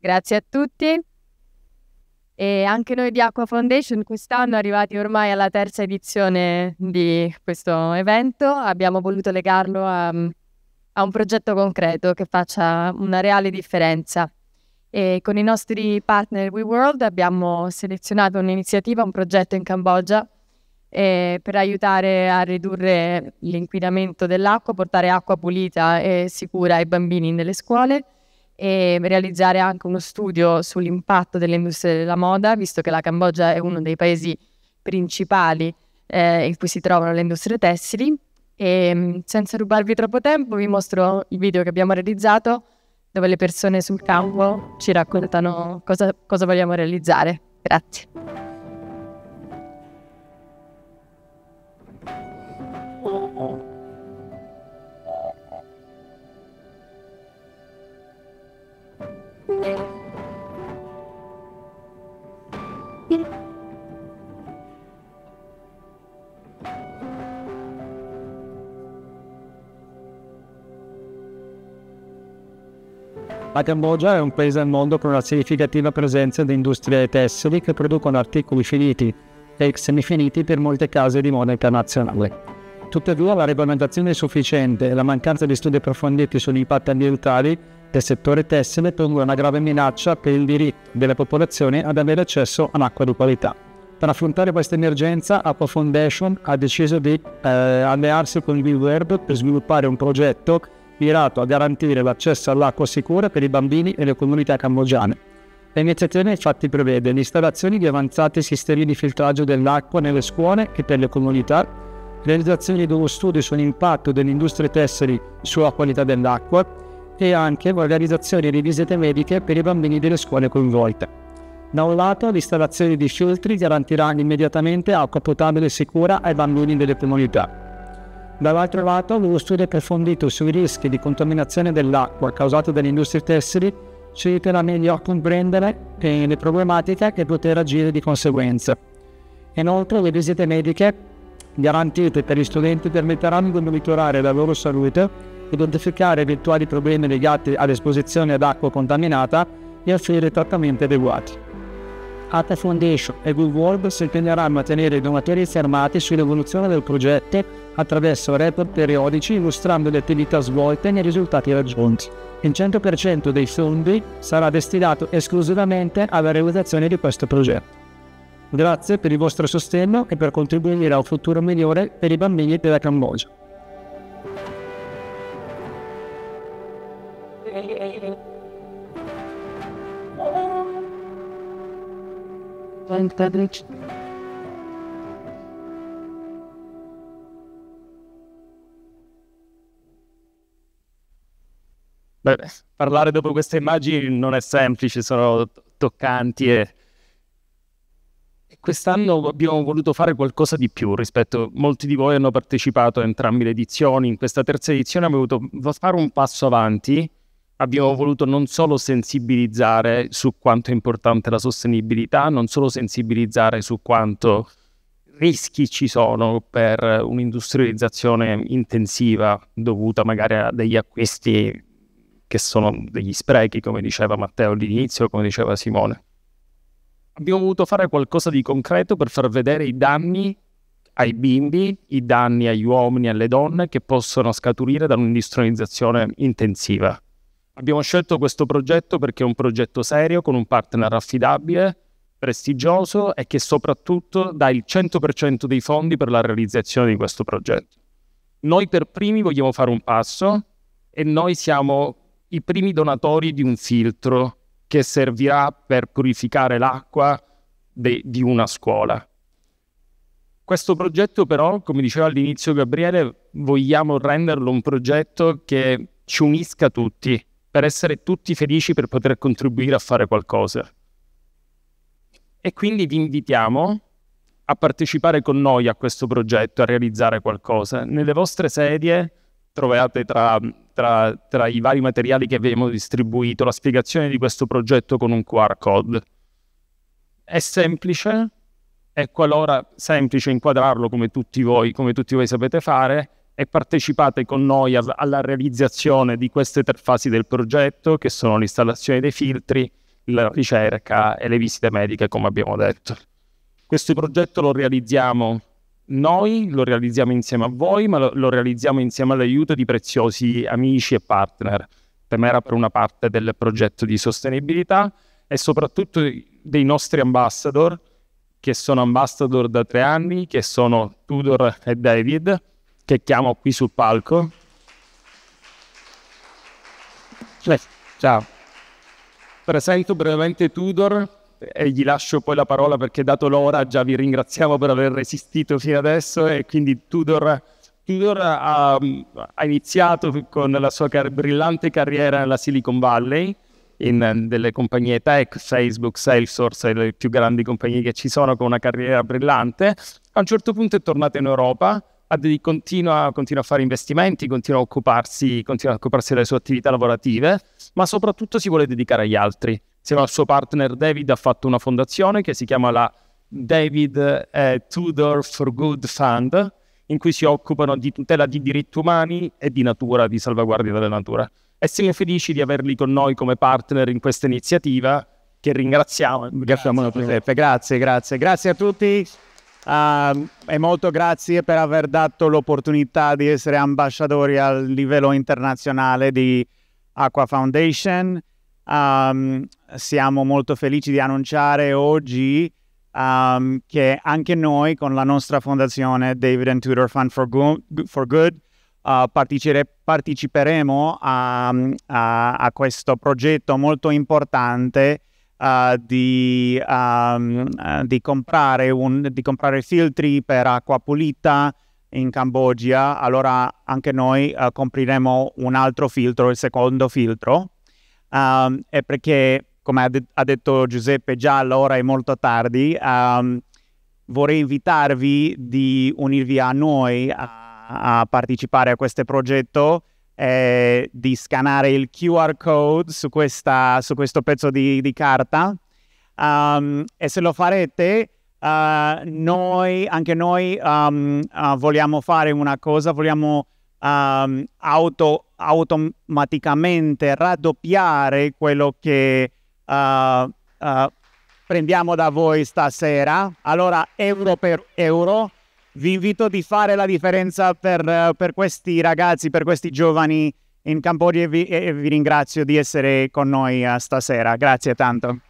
Grazie a tutti. E anche noi di Aqua Foundation quest'anno arrivati ormai alla terza edizione di questo evento, abbiamo voluto legarlo a, a un progetto concreto che faccia una reale differenza. E con i nostri partner WeWorld abbiamo selezionato un'iniziativa, un progetto in Cambogia eh, per aiutare a ridurre l'inquinamento dell'acqua, portare acqua pulita e sicura ai bambini nelle scuole e realizzare anche uno studio sull'impatto delle industrie della moda, visto che la Cambogia è uno dei paesi principali eh, in cui si trovano le industrie tessili. E mm, senza rubarvi troppo tempo vi mostro il video che abbiamo realizzato dove le persone sul campo ci raccontano cosa, cosa vogliamo realizzare. Grazie. La Cambogia è un paese al mondo con una significativa presenza di industrie tessili che producono articoli finiti e semifiniti per molte case di moda internazionale. Tuttavia la regolamentazione insufficiente e la mancanza di studi approfonditi sugli impatti ambientali del settore tessile pongono una grave minaccia per il diritto delle popolazioni ad avere accesso all'acqua di qualità. Per affrontare questa emergenza, Aqua Foundation ha deciso di eh, allearsi con il World per sviluppare un progetto mirato a garantire l'accesso all'acqua sicura per i bambini e le comunità cambogiane. L'iniziativa infatti prevede l'installazione di avanzati sistemi di filtraggio dell'acqua nelle scuole e per le comunità, realizzazione di uno studio sull'impatto delle industrie tessili sulla qualità dell'acqua e anche l'organizzazione di visite mediche per i bambini delle scuole coinvolte. Da un lato, l'installazione di filtri garantirà immediatamente acqua potabile e sicura ai bambini delle comunità. Dall'altro lato, uno studio approfondito sui rischi di contaminazione dell'acqua causata dalle industrie tessili ci aiuterà meglio a comprendere le problematiche e poter agire di conseguenza. Inoltre, le visite mediche garantite per gli studenti permetteranno di monitorare la loro salute, identificare eventuali problemi legati all'esposizione ad acqua contaminata e offrire trattamenti adeguati. Ata Foundation e Good World si impegneranno a tenere i donatori informati sull'evoluzione del progetto attraverso report periodici illustrando le attività svolte e i risultati raggiunti. Il 100% dei fondi sarà destinato esclusivamente alla realizzazione di questo progetto. Grazie per il vostro sostegno e per contribuire a un futuro migliore per i bambini della Cambogia. Beh, parlare dopo queste immagini non è semplice, sono toccanti e quest'anno abbiamo voluto fare qualcosa di più rispetto molti di voi hanno partecipato a entrambe le edizioni in questa terza edizione abbiamo voluto fare un passo avanti abbiamo voluto non solo sensibilizzare su quanto è importante la sostenibilità, non solo sensibilizzare su quanto rischi ci sono per un'industrializzazione intensiva dovuta magari a degli acquisti che sono degli sprechi, come diceva Matteo all'inizio, come diceva Simone. Abbiamo voluto fare qualcosa di concreto per far vedere i danni ai bimbi, i danni agli uomini e alle donne che possono scaturire da un'industrializzazione intensiva. Abbiamo scelto questo progetto perché è un progetto serio, con un partner affidabile, prestigioso e che soprattutto dà il 100% dei fondi per la realizzazione di questo progetto. Noi per primi vogliamo fare un passo e noi siamo i primi donatori di un filtro che servirà per purificare l'acqua de- di una scuola. Questo progetto però, come diceva all'inizio Gabriele, vogliamo renderlo un progetto che ci unisca tutti, per essere tutti felici, per poter contribuire a fare qualcosa. E quindi vi invitiamo a partecipare con noi a questo progetto, a realizzare qualcosa. Nelle vostre sedie trovate tra, tra, tra, i vari materiali che abbiamo distribuito la spiegazione di questo progetto con un QR code. È semplice, è qualora semplice inquadrarlo come tutti voi, come tutti voi sapete fare, e partecipate con noi alla realizzazione di queste tre fasi del progetto, che sono l'installazione dei filtri, la ricerca e le visite mediche, come abbiamo detto. Questo progetto lo realizziamo noi, lo realizziamo insieme a voi, ma lo, lo realizziamo insieme all'aiuto di preziosi amici e partner. Temera per una parte del progetto di sostenibilità e soprattutto dei nostri ambassador, che sono ambassador da tre anni, che sono Tudor e David, che chiamo qui sul palco. Ciao. Presento brevemente Tudor e gli lascio poi la parola perché dato l'ora già vi ringraziamo per aver resistito fino adesso e quindi Tudor, Tudor ha, ha, iniziato con la sua car- brillante carriera nella Silicon Valley in delle compagnie tech, Facebook, Salesforce, le più grandi compagnie che ci sono con una carriera brillante. A un certo punto è tornato in Europa continua, continua, a fare investimenti, continua a, occuparsi, continua a occuparsi delle sue attività lavorative, ma soprattutto si vuole dedicare agli altri. Insieme al suo partner David ha fatto una fondazione che si chiama la David eh, Tudor for Good Fund, in cui si occupano di tutela di diritti umani e di natura, di salvaguardia della natura. E siamo felici di averli con noi come partner in questa iniziativa che ringraziamo. Grazie, grazie, grazie, grazie a tutti. Uh, ehm, e molto grazie per aver dato l'opportunità di essere ambasciatori a livello internazionale di Aqua Foundation. Um, siamo molto felici di annunciare oggi um, che anche noi con la nostra fondazione David and Tudor Fund for, Go for Good uh, parteciperemo a, a, a questo progetto molto importante uh, di, um, uh, di, comprare un, di comprare filtri per acqua pulita in Cambogia, allora anche noi uh, eh, compreremo un altro filtro, il secondo filtro, um, ehm, e perché, come ha, de- ha, detto Giuseppe, già allora è molto tardi, um, vorrei invitarvi di unirvi a noi a, a partecipare a questo progetto eh, di scanare il QR code su, questa, su questo pezzo di, di carta um, e se lo farete uh, noi, anche noi um, uh, vogliamo fare una cosa, vogliamo um, auto, automaticamente raddoppiare quello che uh, prendiamo da voi stasera. Allora, euro per euro vi invito di fare la differenza per, eh, per questi ragazzi, per questi giovani in Camporio e vi, e vi ringrazio di essere con noi eh, stasera. Grazie tanto.